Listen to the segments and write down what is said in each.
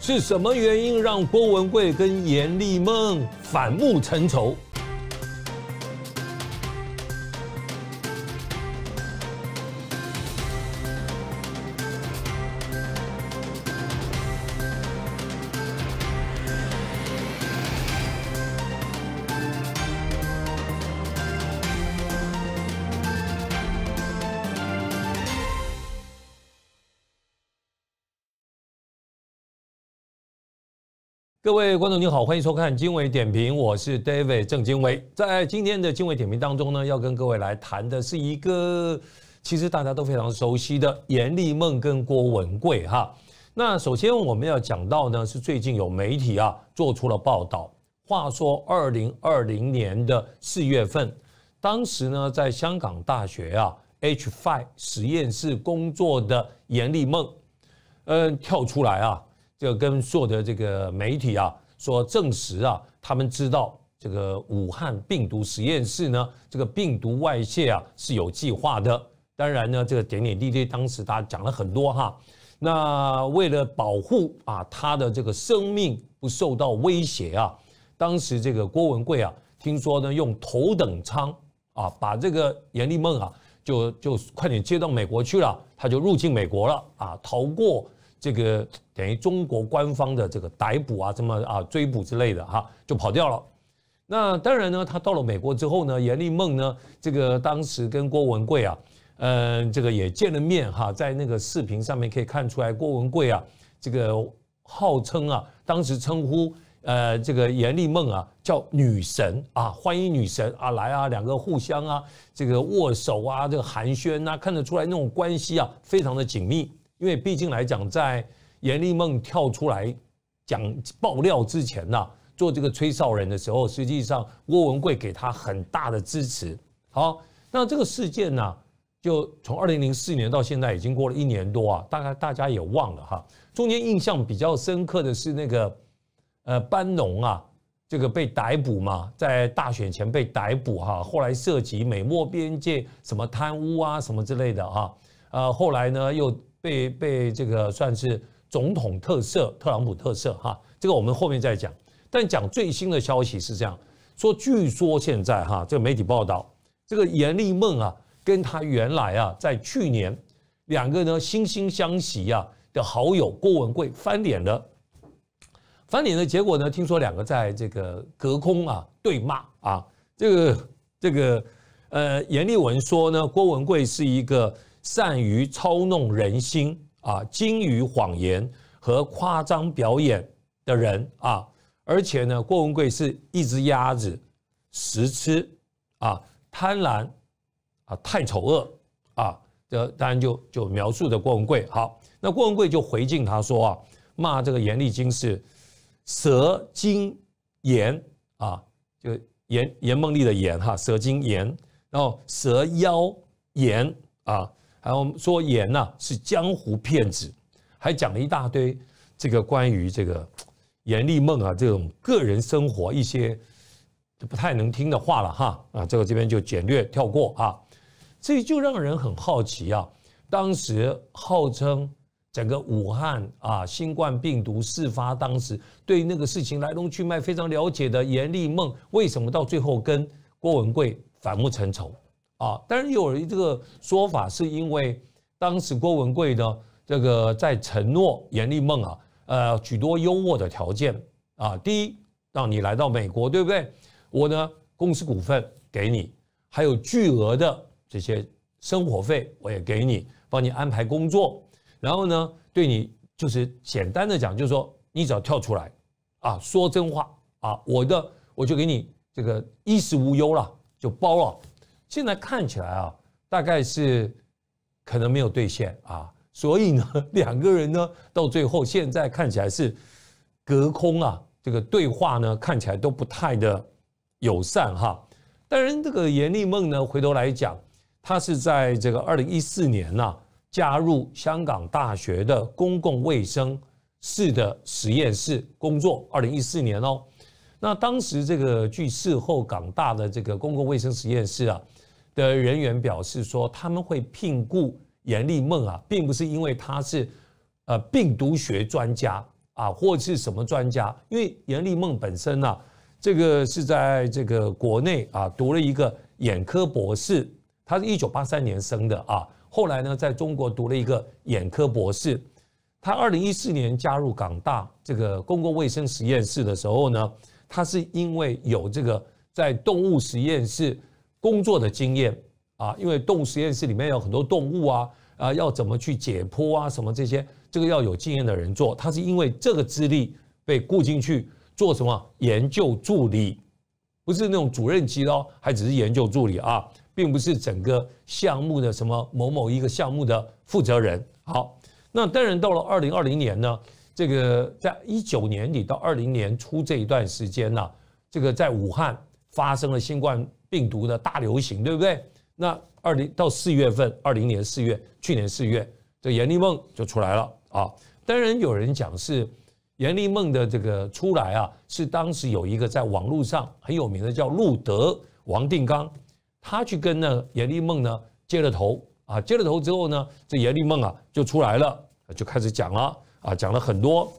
是什么原因让郭文贵跟严立梦反目成仇？各位观众您好，欢迎收看《经纬点评》，我是 David 郑经纬。在今天的《经纬点评》当中呢，要跟各位来谈的是一个其实大家都非常熟悉的严立梦跟郭文贵哈。那首先我们要讲到呢，是最近有媒体啊做出了报道，话说二零二零年的四月份，当时呢在香港大学啊 H Five 实验室工作的严立梦，嗯，跳出来啊。就跟做的这个媒体啊说证实啊，他们知道这个武汉病毒实验室呢，这个病毒外泄啊是有计划的。当然呢，这个点点滴滴，当时他讲了很多哈。那为了保护啊他的这个生命不受到威胁啊，当时这个郭文贵啊，听说呢用头等舱啊把这个闫立孟啊就就快点接到美国去了，他就入境美国了啊，逃过。这个等于中国官方的这个逮捕啊，什么啊追捕之类的哈，就跑掉了。那当然呢，他到了美国之后呢，严立梦呢，这个当时跟郭文贵啊，嗯，这个也见了面哈，在那个视频上面可以看出来，郭文贵啊，这个号称啊，当时称呼呃这个严立梦啊叫女神啊，欢迎女神啊来啊，两个互相啊这个握手啊，这个寒暄呐，看得出来那种关系啊非常的紧密。因为毕竟来讲，在严立梦跳出来讲爆料之前呐，做这个吹哨人的时候，实际上郭文贵给他很大的支持。好，那这个事件呢，就从二零零四年到现在已经过了一年多啊，大概大家也忘了哈。中间印象比较深刻的是那个呃班农啊，这个被逮捕嘛，在大选前被逮捕哈，后来涉及美墨边界什么贪污啊什么之类的哈，呃后来呢又。被被这个算是总统特色，特朗普特色哈，这个我们后面再讲。但讲最新的消息是这样，说据说现在哈，这个媒体报道，这个严立梦啊，跟他原来啊，在去年两个呢惺惺相惜啊的好友郭文贵翻脸了，翻脸的结果呢，听说两个在这个隔空啊对骂啊，这个这个呃严立文说呢，郭文贵是一个。善于操弄人心啊，精于谎言和夸张表演的人啊，而且呢，郭文贵是一只鸭子，食吃啊，贪婪啊，太丑恶啊，这当然就就描述的郭文贵。好，那郭文贵就回敬他说啊，骂这个阎立金是蛇精炎啊，就阎阎梦丽的阎哈，蛇精炎，然后蛇妖炎啊。然后说严呐是江湖骗子，还讲了一大堆这个关于这个严立梦啊这种个人生活一些不太能听的话了哈啊，这个这边就简略跳过哈，这就让人很好奇啊。当时号称整个武汉啊新冠病毒事发当时对那个事情来龙去脉非常了解的严立梦，为什么到最后跟郭文贵反目成仇？啊，但是有人这个说法是因为当时郭文贵呢，这个在承诺阎立孟啊，呃，许多幽默的条件啊，第一，让你来到美国，对不对？我呢，公司股份给你，还有巨额的这些生活费，我也给你，帮你安排工作，然后呢，对你就是简单的讲，就是说你只要跳出来啊，说真话啊，我的我就给你这个衣食无忧了，就包了。现在看起来啊，大概是可能没有兑现啊，所以呢，两个人呢到最后现在看起来是隔空啊，这个对话呢看起来都不太的友善哈。当然，这个严立梦呢，回头来讲，他是在这个二零一四年呢加入香港大学的公共卫生室的实验室工作，二零一四年哦。那当时这个据事后港大的这个公共卫生实验室啊。的人员表示说，他们会聘雇严立梦啊，并不是因为他是呃病毒学专家啊，或是什么专家，因为严立梦本身呢，这个是在这个国内啊读了一个眼科博士，他是一九八三年生的啊，后来呢在中国读了一个眼科博士，他二零一四年加入港大这个公共卫生实验室的时候呢，他是因为有这个在动物实验室。工作的经验啊，因为动物实验室里面有很多动物啊，啊，要怎么去解剖啊，什么这些，这个要有经验的人做。他是因为这个资历被雇进去做什么研究助理，不是那种主任级咯，还只是研究助理啊，并不是整个项目的什么某某一个项目的负责人。好，那当然到了二零二零年呢，这个在一九年底到二零年初这一段时间呢，这个在武汉。发生了新冠病毒的大流行，对不对？那二零到四月份，二零年四月，去年四月，这严厉梦就出来了啊。当然有人讲是严厉梦的这个出来啊，是当时有一个在网络上很有名的叫路德王定刚，他去跟呢严厉梦呢接了头啊，接了头之后呢，这严厉梦啊就出来了，就开始讲了啊，讲了很多，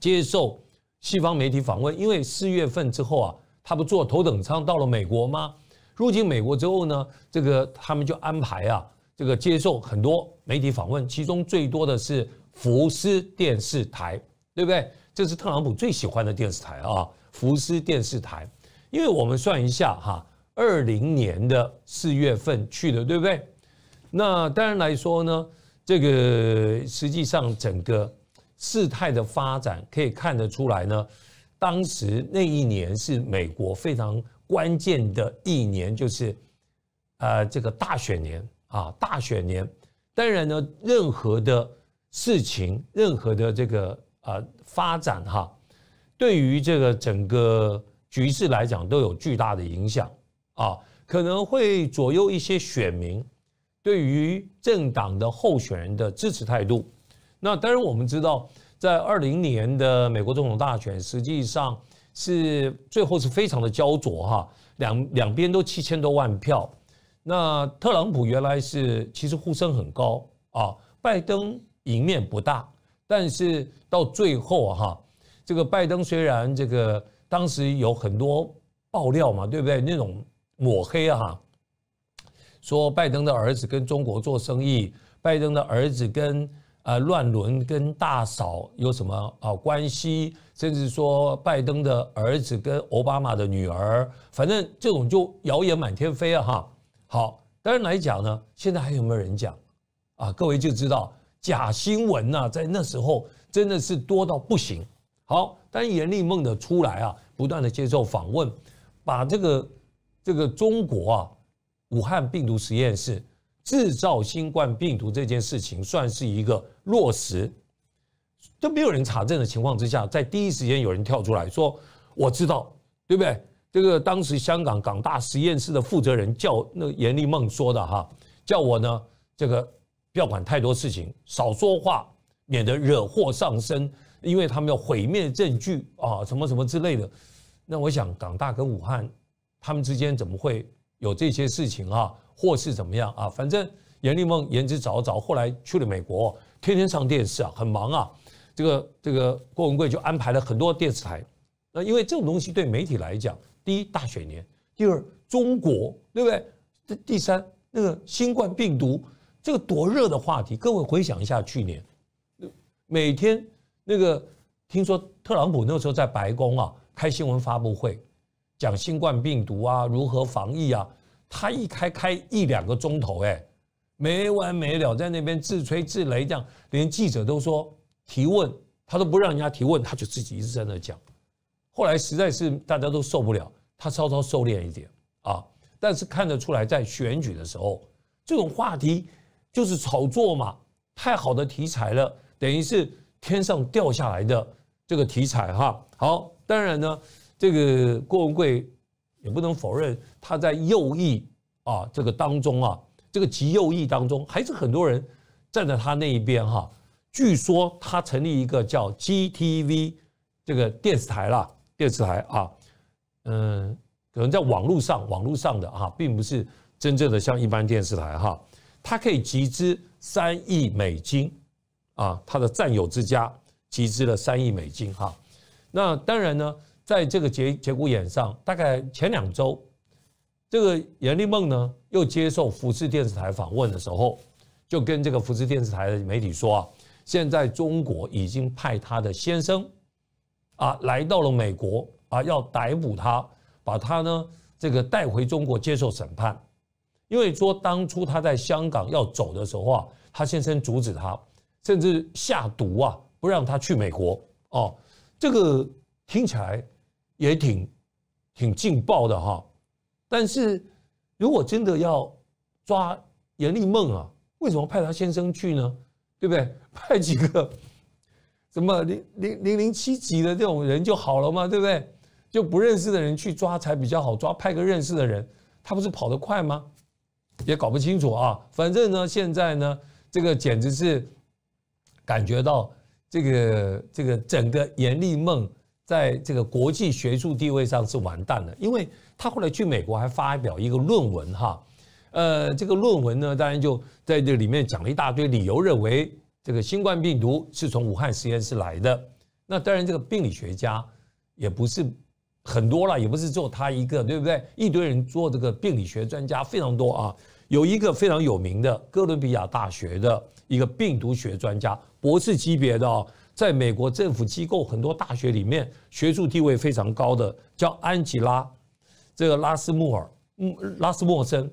接受西方媒体访问，因为四月份之后啊。他不做头等舱到了美国吗？入境美国之后呢，这个他们就安排啊，这个接受很多媒体访问，其中最多的是福斯电视台，对不对？这是特朗普最喜欢的电视台啊，福斯电视台。因为我们算一下哈，二零年的四月份去的，对不对？那当然来说呢，这个实际上整个事态的发展可以看得出来呢。当时那一年是美国非常关键的一年，就是，呃，这个大选年啊，大选年。当然呢，任何的事情，任何的这个呃发展哈，对于这个整个局势来讲，都有巨大的影响啊，可能会左右一些选民对于政党的候选人的支持态度。那当然，我们知道。在二零年的美国总统大选，实际上是最后是非常的焦灼哈，两两边都七千多万票。那特朗普原来是其实呼声很高啊，拜登赢面不大，但是到最后啊哈，这个拜登虽然这个当时有很多爆料嘛，对不对？那种抹黑哈，说拜登的儿子跟中国做生意，拜登的儿子跟。啊，乱伦跟大嫂有什么啊关系？甚至说拜登的儿子跟奥巴马的女儿，反正这种就谣言满天飞啊！哈，好，当然来讲呢，现在还有没有人讲啊？各位就知道假新闻呐，在那时候真的是多到不行。好，当严立梦的出来啊，不断的接受访问，把这个这个中国啊武汉病毒实验室。制造新冠病毒这件事情算是一个落实都没有人查证的情况之下，在第一时间有人跳出来说：“我知道，对不对？”这个当时香港港大实验室的负责人叫那严立孟说的哈，叫我呢这个不要管太多事情，少说话，免得惹祸上身，因为他们要毁灭证据啊，什么什么之类的。那我想港大跟武汉他们之间怎么会有这些事情啊？或是怎么样啊？反正袁立梦颜值早早，后来去了美国，天天上电视啊，很忙啊。这个这个郭文贵就安排了很多电视台。那因为这种东西对媒体来讲，第一大选年，第二中国，对不对？第第三那个新冠病毒这个多热的话题，各位回想一下去年，每天那个听说特朗普那时候在白宫啊开新闻发布会，讲新冠病毒啊如何防疫啊。他一开开一两个钟头，哎，没完没了，在那边自吹自擂，这样连记者都说提问他都不让人家提问，他就自己一直在那讲。后来实在是大家都受不了，他稍稍收敛一点啊，但是看得出来，在选举的时候，这种话题就是炒作嘛，太好的题材了，等于是天上掉下来的这个题材哈。好，当然呢，这个郭文贵也不能否认。他在右翼啊，这个当中啊，这个极右翼当中，还是很多人站在他那一边哈。据说他成立一个叫 GTV 这个电视台啦，电视台啊，嗯，可能在网络上，网络上的啊，并不是真正的像一般电视台哈。他可以集资三亿美金啊，他的战友之家集资了三亿美金哈。那当然呢，在这个节节骨眼上，大概前两周。这个严立梦呢，又接受福斯电视台访问的时候，就跟这个福斯电视台的媒体说啊，现在中国已经派他的先生，啊来到了美国啊，要逮捕他，把他呢这个带回中国接受审判，因为说当初他在香港要走的时候啊，他先生阻止他，甚至下毒啊，不让他去美国哦，这个听起来也挺挺劲爆的哈。但是，如果真的要抓严立梦啊，为什么派他先生去呢？对不对？派几个什么零零零零七级的这种人就好了嘛？对不对？就不认识的人去抓才比较好抓，派个认识的人，他不是跑得快吗？也搞不清楚啊。反正呢，现在呢，这个简直是感觉到这个这个整个严立梦。在这个国际学术地位上是完蛋的，因为他后来去美国还发表一个论文哈，呃，这个论文呢，当然就在这里面讲了一大堆理由，认为这个新冠病毒是从武汉实验室来的。那当然，这个病理学家也不是很多了，也不是只有他一个，对不对？一堆人做这个病理学专家非常多啊，有一个非常有名的哥伦比亚大学的一个病毒学专家，博士级别的。在美国政府机构、很多大学里面，学术地位非常高的叫安吉拉，这个拉斯穆尔，嗯，拉斯莫森，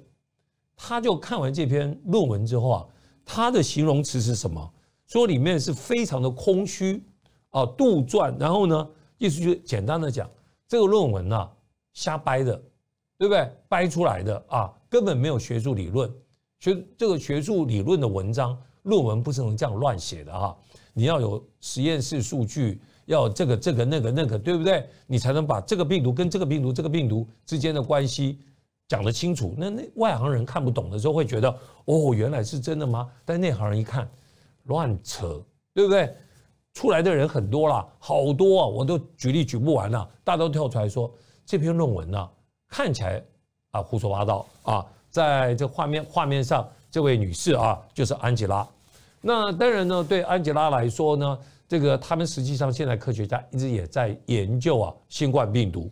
他就看完这篇论文之后啊，他的形容词是什么？说里面是非常的空虚啊，杜撰。然后呢，意思就简单的讲，这个论文啊，瞎掰的，对不对？掰出来的啊，根本没有学术理论。学这个学术理论的文章、论文，不是能这样乱写的哈。你要有实验室数据，要这个这个那个那个，对不对？你才能把这个病毒跟这个病毒、这个病毒之间的关系讲得清楚。那那外行人看不懂的时候，会觉得哦，原来是真的吗？但内行人一看，乱扯，对不对？出来的人很多啦，好多啊，我都举例举不完了，大家都跳出来说这篇论文呢看起来啊胡说八道啊。在这画面画面上，这位女士啊就是安吉拉。那当然呢，对安吉拉来说呢，这个他们实际上现在科学家一直也在研究啊，新冠病毒，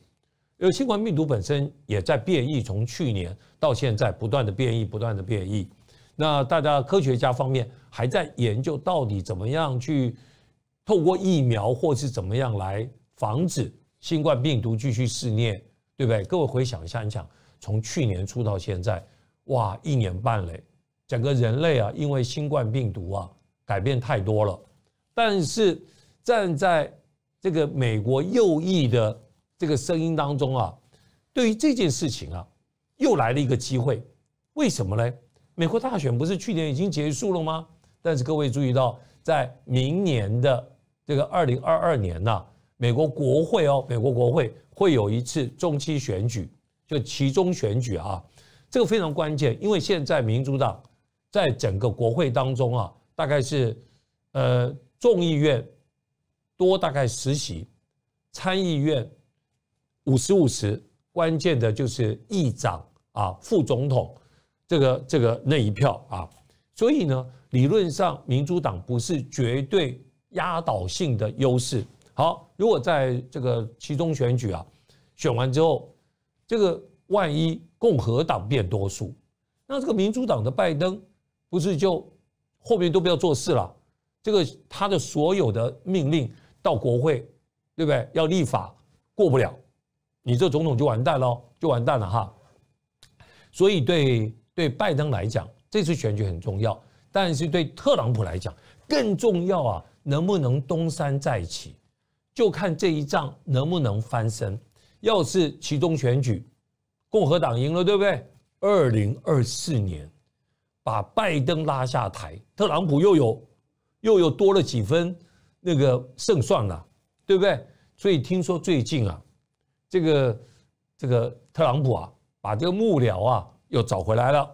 因为新冠病毒本身也在变异，从去年到现在不断的变异，不断的变异。那大家科学家方面还在研究到底怎么样去透过疫苗或是怎么样来防止新冠病毒继续肆虐，对不对？各位回想一下，想从去年初到现在，哇，一年半嘞。整个人类啊，因为新冠病毒啊，改变太多了。但是站在这个美国右翼的这个声音当中啊，对于这件事情啊，又来了一个机会。为什么呢？美国大选不是去年已经结束了吗？但是各位注意到，在明年的这个二零二二年呐，美国国会哦，美国国会会有一次中期选举，就其中选举啊，这个非常关键，因为现在民主党。在整个国会当中啊，大概是，呃，众议院多大概十席，参议院五十五十，关键的就是议长啊、副总统这个这个那一票啊。所以呢，理论上民主党不是绝对压倒性的优势。好，如果在这个其中选举啊选完之后，这个万一共和党变多数，那这个民主党的拜登。不是就后面都不要做事了？这个他的所有的命令到国会，对不对？要立法过不了，你这总统就完蛋喽，就完蛋了哈。所以对对拜登来讲，这次选举很重要；但是对特朗普来讲，更重要啊！能不能东山再起，就看这一仗能不能翻身。要是其中选举，共和党赢了，对不对？二零二四年。把拜登拉下台，特朗普又有，又有多了几分那个胜算了，对不对？所以听说最近啊，这个这个特朗普啊，把这个幕僚啊又找回来了，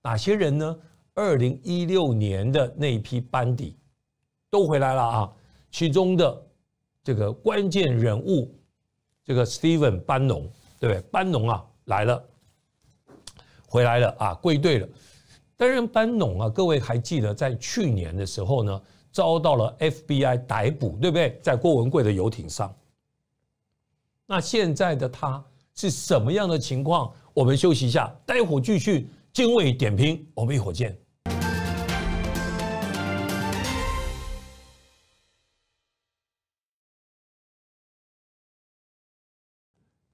哪些人呢？二零一六年的那一批班底都回来了啊，其中的这个关键人物，这个 s t e v e n 班农，对不对？班农啊来了，回来了啊，归队了。担任班农啊，各位还记得在去年的时候呢，遭到了 FBI 逮捕，对不对？在郭文贵的游艇上。那现在的他是什么样的情况？我们休息一下，待会继续精卫点评，我们一会儿见。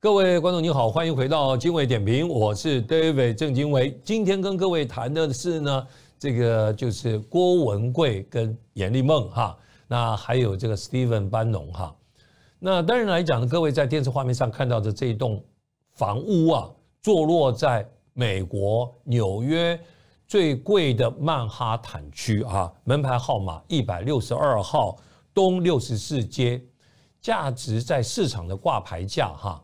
各位观众你好，欢迎回到经纬点评，我是 David 郑经纬。今天跟各位谈的是呢，这个就是郭文贵跟严立梦哈，那还有这个 Steven 班农哈。那当然来讲呢，各位在电视画面上看到的这栋房屋啊，坐落在美国纽约最贵的曼哈坦区啊，门牌号码一百六十二号东六十四街，价值在市场的挂牌价哈。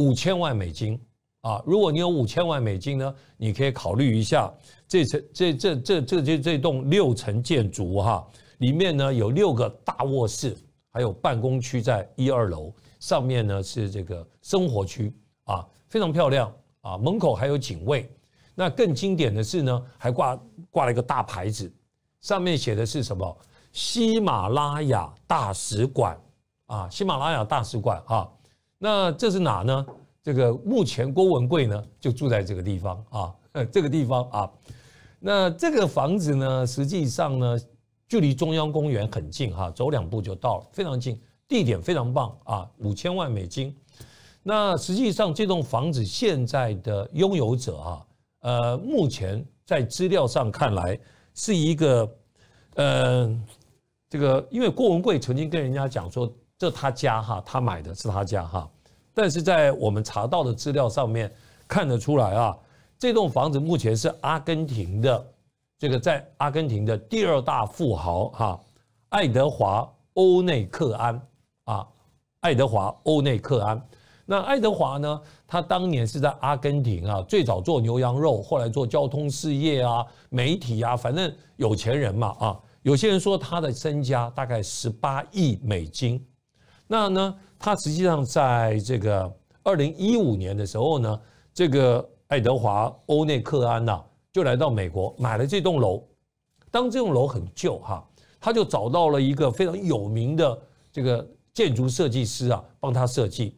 五千万美金啊！如果你有五千万美金呢，你可以考虑一下这层这这这这这这栋六层建筑哈，里面呢有六个大卧室，还有办公区在一二楼，上面呢是这个生活区啊，非常漂亮啊，门口还有警卫。那更经典的是呢，还挂挂了一个大牌子，上面写的是什么？喜马拉雅大使馆啊，喜马拉雅大使馆啊。那这是哪呢？这个目前郭文贵呢就住在这个地方啊，这个地方啊，那这个房子呢，实际上呢，距离中央公园很近哈，走两步就到，了，非常近，地点非常棒啊，五千万美金。那实际上这栋房子现在的拥有者啊，呃，目前在资料上看来是一个，呃，这个因为郭文贵曾经跟人家讲说。这他家哈，他买的是他家哈，但是在我们查到的资料上面看得出来啊，这栋房子目前是阿根廷的，这个在阿根廷的第二大富豪哈，爱德华·欧内克安啊，爱德华·欧内克安。那爱德华呢，他当年是在阿根廷啊，最早做牛羊肉，后来做交通事业啊，媒体啊，反正有钱人嘛啊。有些人说他的身家大概十八亿美金。那呢？他实际上在这个二零一五年的时候呢，这个爱德华欧内克安呐就来到美国买了这栋楼。当这栋楼很旧哈，他就找到了一个非常有名的这个建筑设计师啊，帮他设计。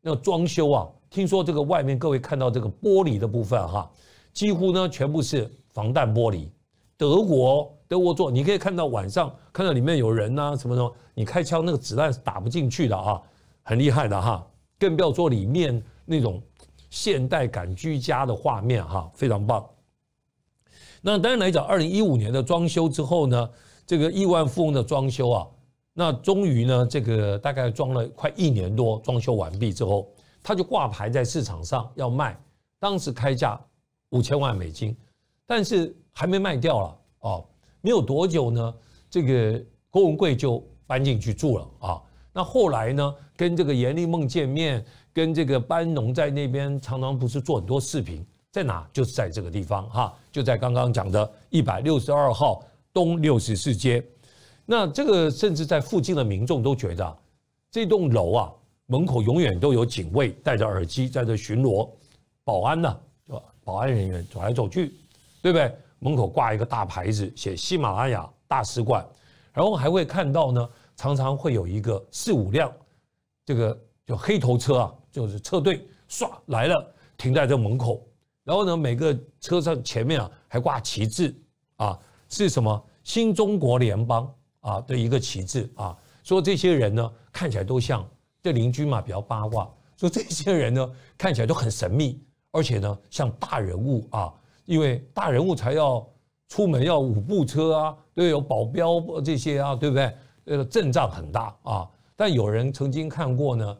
那个装修啊，听说这个外面各位看到这个玻璃的部分哈，几乎呢全部是防弹玻璃。德国的国做，你可以看到晚上看到里面有人呐，什么什么，你开枪那个子弹是打不进去的啊，很厉害的哈。更不要说里面那种现代感居家的画面哈，非常棒。那当然来讲，二零一五年的装修之后呢，这个亿万富翁的装修啊，那终于呢，这个大概装了快一年多，装修完毕之后，他就挂牌在市场上要卖，当时开价五千万美金。但是还没卖掉了啊，没有多久呢，这个郭文贵就搬进去住了啊。那后来呢，跟这个严立孟见面，跟这个班农在那边常常不是做很多视频，在哪就是在这个地方哈，就在刚刚讲的一百六十二号东六十四街。那这个甚至在附近的民众都觉得这栋楼啊，门口永远都有警卫戴着耳机在这巡逻，保安呢，保安人员走来走去。对不对？门口挂一个大牌子，写“喜马拉雅大使馆”，然后还会看到呢，常常会有一个四五辆，这个叫黑头车啊，就是车队唰来了，停在这门口。然后呢，每个车上前面啊还挂旗帜啊，是什么“新中国联邦”啊的一个旗帜啊。说这些人呢，看起来都像这邻居嘛，比较八卦。说这些人呢，看起来都很神秘，而且呢，像大人物啊。因为大人物才要出门要五部车啊，都有保镖这些啊，对不对？呃，阵仗很大啊。但有人曾经看过呢，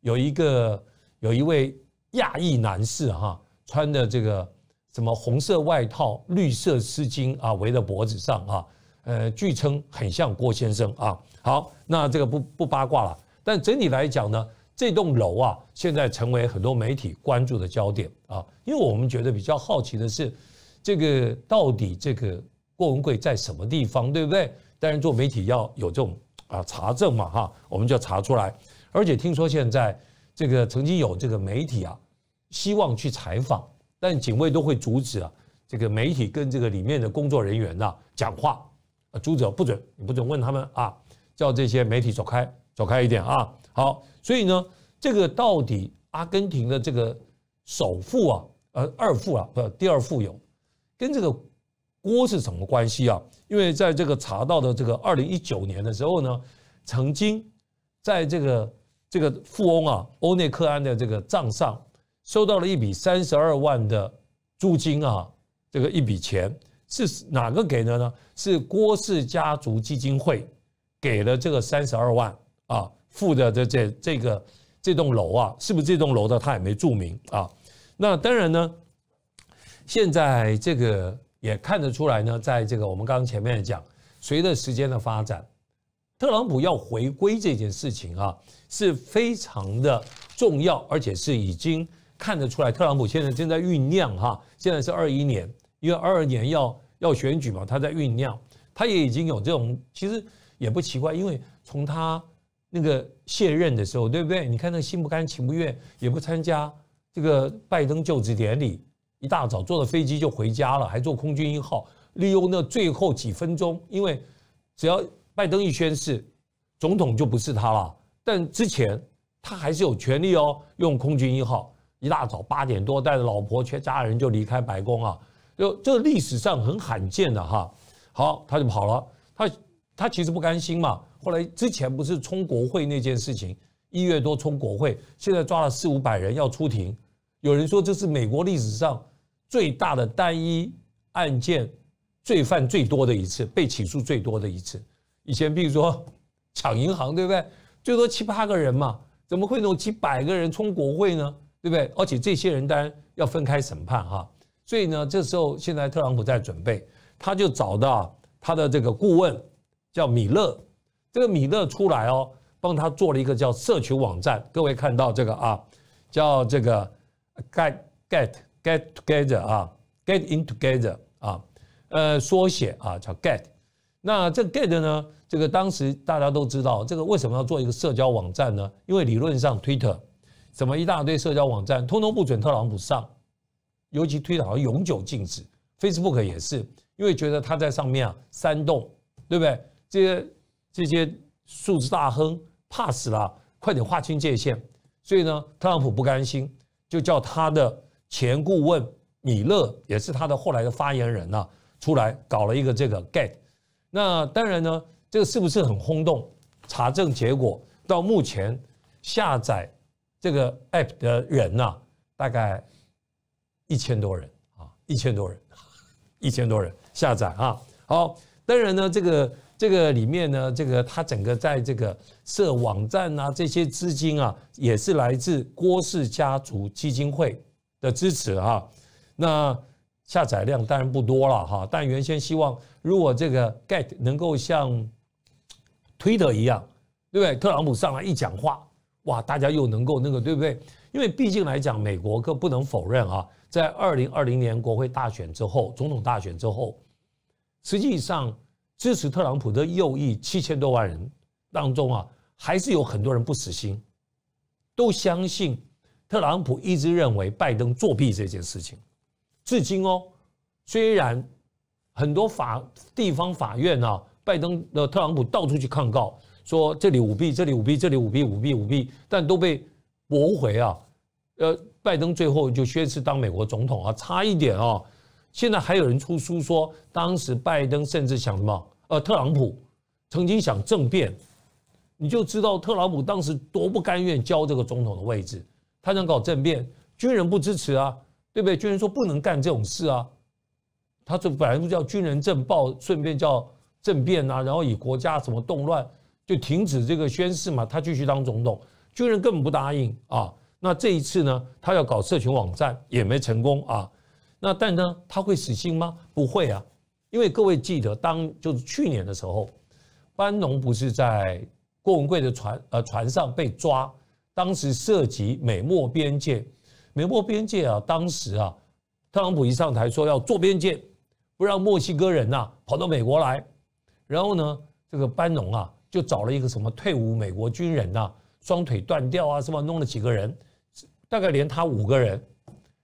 有一个有一位亚裔男士哈，穿的这个什么红色外套、绿色丝巾啊，围在脖子上啊，呃，据称很像郭先生啊。好，那这个不不八卦了。但整体来讲呢。这栋楼啊，现在成为很多媒体关注的焦点啊，因为我们觉得比较好奇的是，这个到底这个郭文贵在什么地方，对不对？当然做媒体要有这种啊查证嘛，哈，我们就查出来。而且听说现在这个曾经有这个媒体啊，希望去采访，但警卫都会阻止啊，这个媒体跟这个里面的工作人员呐讲话啊，阻止不准，你不准问他们啊，叫这些媒体走开。走开一点啊，好，所以呢，这个到底阿根廷的这个首富啊，呃，二富啊，不，第二富有，跟这个郭是什么关系啊？因为在这个查到的这个二零一九年的时候呢，曾经在这个这个富翁啊，欧内克安的这个账上收到了一笔三十二万的租金啊，这个一笔钱是哪个给的呢？是郭氏家族基金会给了这个三十二万。啊，付的这这这个这栋楼啊，是不是这栋楼的他也没注明啊？那当然呢，现在这个也看得出来呢，在这个我们刚刚前面讲，随着时间的发展，特朗普要回归这件事情啊，是非常的重要，而且是已经看得出来，特朗普现在正在酝酿哈。现在是二一年，因为二二年要要选举嘛，他在酝酿，他也已经有这种，其实也不奇怪，因为从他。那个卸任的时候，对不对？你看那心不甘情不愿，也不参加这个拜登就职典礼。一大早坐了飞机就回家了，还坐空军一号，利用那最后几分钟，因为只要拜登一宣誓，总统就不是他了。但之前他还是有权利哦，用空军一号，一大早八点多带着老婆全家人就离开白宫啊，就这历史上很罕见的哈。好，他就跑了，他他其实不甘心嘛。后来之前不是冲国会那件事情，一月多冲国会，现在抓了四五百人要出庭。有人说这是美国历史上最大的单一案件，罪犯最多的一次，被起诉最多的一次。以前比如说抢银行，对不对？最多七八个人嘛，怎么会有几百个人冲国会呢？对不对？而且这些人当然要分开审判哈。所以呢，这时候现在特朗普在准备，他就找到他的这个顾问叫米勒。这个米勒出来哦，帮他做了一个叫社群网站。各位看到这个啊，叫这个 get get get together 啊，get in together 啊，呃，缩写啊，叫 get。那这 get 呢？这个当时大家都知道，这个为什么要做一个社交网站呢？因为理论上 Twitter 什么一大堆社交网站，通通不准特朗普上，尤其推好像永久禁止，Facebook 也是，因为觉得他在上面啊煽动，对不对？这个。这些数字大亨怕死了，快点划清界限。所以呢，特朗普不甘心，就叫他的前顾问米勒，也是他的后来的发言人啊，出来搞了一个这个 get。那当然呢，这个是不是很轰动？查证结果到目前下载这个 app 的人呐，大概一千多人啊，一千多人，一千多人下载啊。好，当然呢，这个。这个里面呢，这个他整个在这个设网站啊，这些资金啊，也是来自郭氏家族基金会的支持哈。那下载量当然不多了哈，但原先希望如果这个 get 能够像推特一样，对不对？特朗普上来一讲话，哇，大家又能够那个，对不对？因为毕竟来讲，美国可不能否认啊，在二零二零年国会大选之后，总统大选之后，实际上。支持特朗普的右翼七千多万人当中啊，还是有很多人不死心，都相信特朗普一直认为拜登作弊这件事情。至今哦，虽然很多法地方法院啊，拜登的特朗普到处去抗告，说这里舞弊，这里舞弊，这里舞弊，舞弊，舞弊，但都被驳回啊。呃，拜登最后就宣誓当美国总统啊，差一点啊。现在还有人出书说，当时拜登甚至想什么？呃，特朗普曾经想政变，你就知道特朗普当时多不甘愿交这个总统的位置，他想搞政变，军人不支持啊，对不对？军人说不能干这种事啊，他这本来就叫军人政报，顺便叫政变呐，然后以国家什么动乱就停止这个宣誓嘛，他继续当总统，军人根本不答应啊。那这一次呢，他要搞社群网站也没成功啊。那但呢，他会死心吗？不会啊。因为各位记得，当就是去年的时候，班农不是在郭文贵的船呃船上被抓，当时涉及美墨边界，美墨边界啊，当时啊，特朗普一上台说要做边界，不让墨西哥人呐跑到美国来，然后呢，这个班农啊就找了一个什么退伍美国军人呐，双腿断掉啊什么，弄了几个人，大概连他五个人，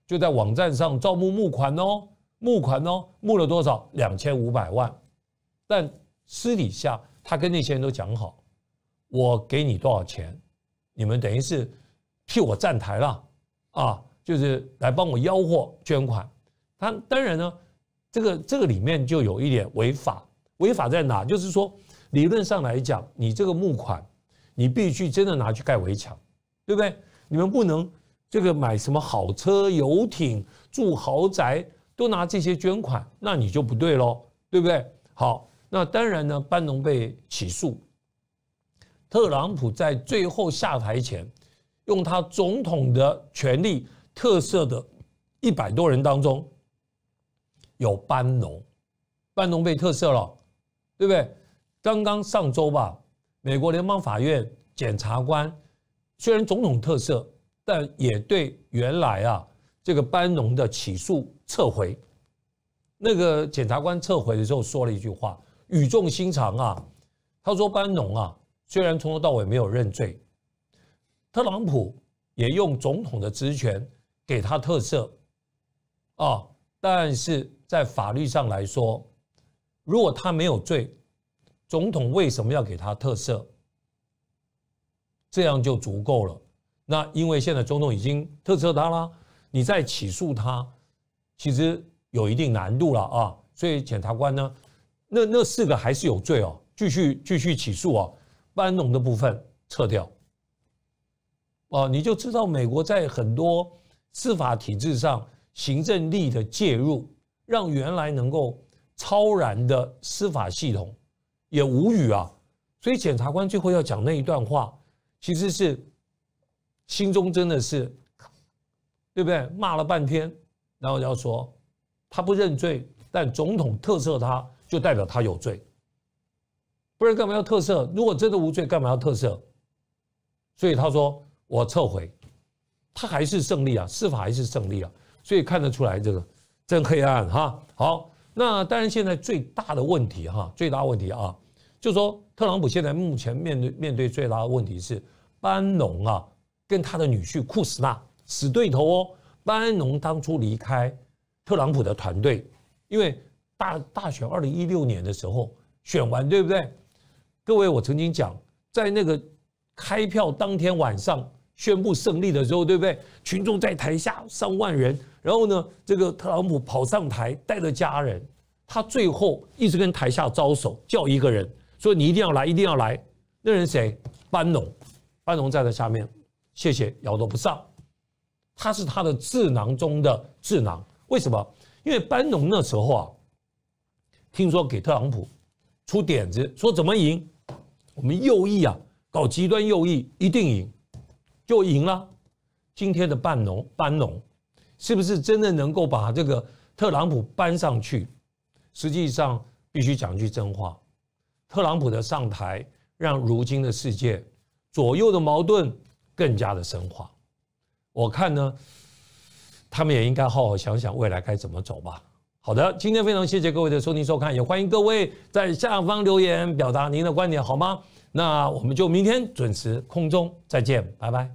就在网站上招募募款哦。募款哦，募了多少？两千五百万。但私底下他跟那些人都讲好，我给你多少钱，你们等于是替我站台了啊，就是来帮我吆喝捐款。他当然呢，这个这个里面就有一点违法，违法在哪？就是说，理论上来讲，你这个募款，你必须真的拿去盖围墙，对不对？你们不能这个买什么好车、游艇、住豪宅。都拿这些捐款，那你就不对喽，对不对？好，那当然呢，班农被起诉，特朗普在最后下台前，用他总统的权力特赦的一百多人当中，有班农，班农被特赦了，对不对？刚刚上周吧，美国联邦法院检察官虽然总统特赦，但也对原来啊这个班农的起诉。撤回，那个检察官撤回的时候说了一句话，语重心长啊。他说：“班农啊，虽然从头到尾没有认罪，特朗普也用总统的职权给他特赦，啊，但是在法律上来说，如果他没有罪，总统为什么要给他特赦？这样就足够了。那因为现在总统已经特赦他了，你再起诉他。”其实有一定难度了啊，所以检察官呢，那那四个还是有罪哦，继续继续起诉哦，班农的部分撤掉，哦，你就知道美国在很多司法体制上，行政力的介入，让原来能够超然的司法系统也无语啊，所以检察官最后要讲那一段话，其实是心中真的是，对不对？骂了半天。然后要说，他不认罪，但总统特赦他，就代表他有罪。不然干嘛要特赦？如果真的无罪，干嘛要特赦？所以他说我撤回，他还是胜利啊，司法还是胜利啊。所以看得出来，这个真黑暗哈。好，那当然现在最大的问题哈，最大问题啊，就是说特朗普现在目前面对面对最大的问题是班农啊，跟他的女婿库什纳死对头哦。班农当初离开特朗普的团队，因为大大选二零一六年的时候选完，对不对？各位，我曾经讲，在那个开票当天晚上宣布胜利的时候，对不对？群众在台下上万人，然后呢，这个特朗普跑上台带着家人，他最后一直跟台下招手叫一个人，说：“你一定要来，一定要来。”那人谁？班农，班农站在下面，谢谢，摇都不上。他是他的智囊中的智囊，为什么？因为班农那时候啊，听说给特朗普出点子，说怎么赢，我们右翼啊，搞极端右翼一定赢，就赢了。今天的班农，班农是不是真的能够把这个特朗普搬上去？实际上，必须讲句真话，特朗普的上台让如今的世界左右的矛盾更加的深化。我看呢，他们也应该好好想想未来该怎么走吧。好的，今天非常谢谢各位的收听收看，也欢迎各位在下方留言表达您的观点，好吗？那我们就明天准时空中再见，拜拜。